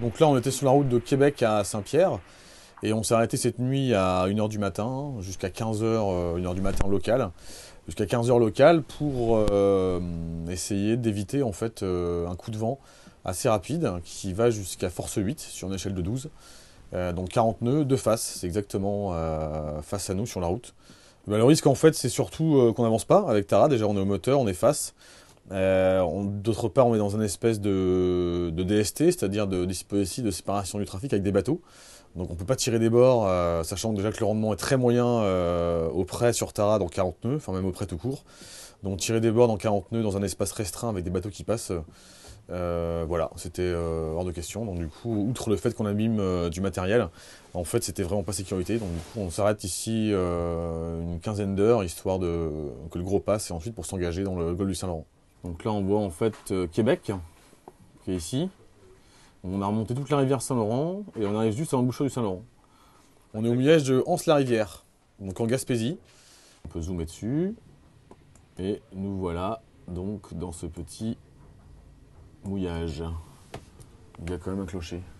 Donc là, on était sur la route de Québec à Saint-Pierre. Et on s'est arrêté cette nuit à 1h du matin, jusqu'à 15h, euh, 1h du matin local, jusqu'à 15h local pour euh, essayer d'éviter en fait euh, un coup de vent assez rapide qui va jusqu'à force 8 sur une échelle de 12. donc 40 nœuds de face, c'est exactement face à nous sur la route. le risque en fait c'est surtout qu'on n'avance pas avec Tara, déjà on est au moteur, on est face, euh, d'autre part, on est dans une espèce de, DST, c'est-à-dire de dispositif de séparation du trafic avec des bateaux. Donc on ne peut pas tirer des bords, euh, sachant déjà que le rendement est très moyen euh, auprès au sur Tara dans 40 nœuds, enfin même auprès tout court. Donc tirer des bords dans 40 nœuds dans un espace restreint avec des bateaux qui passent, voilà, c'était hors de question. Donc du coup, outre le fait qu'on abîme du matériel, en fait c'était vraiment pas sécurité. Donc du coup, on s'arrête ici une quinzaine d'heures, histoire que le gros passe, et ensuite pour s'engager dans le golfe du Saint-Laurent. Donc là, on voit en fait euh, Québec, qui est ici. On a remonté toute la rivière Saint-Laurent et on arrive juste à l'embouchure du Saint-Laurent. On est au mouillage de Anse-la-Rivière, donc en Gaspésie. On peut zoomer dessus. Et nous voilà donc dans ce petit mouillage. Il y a quand même un clocher.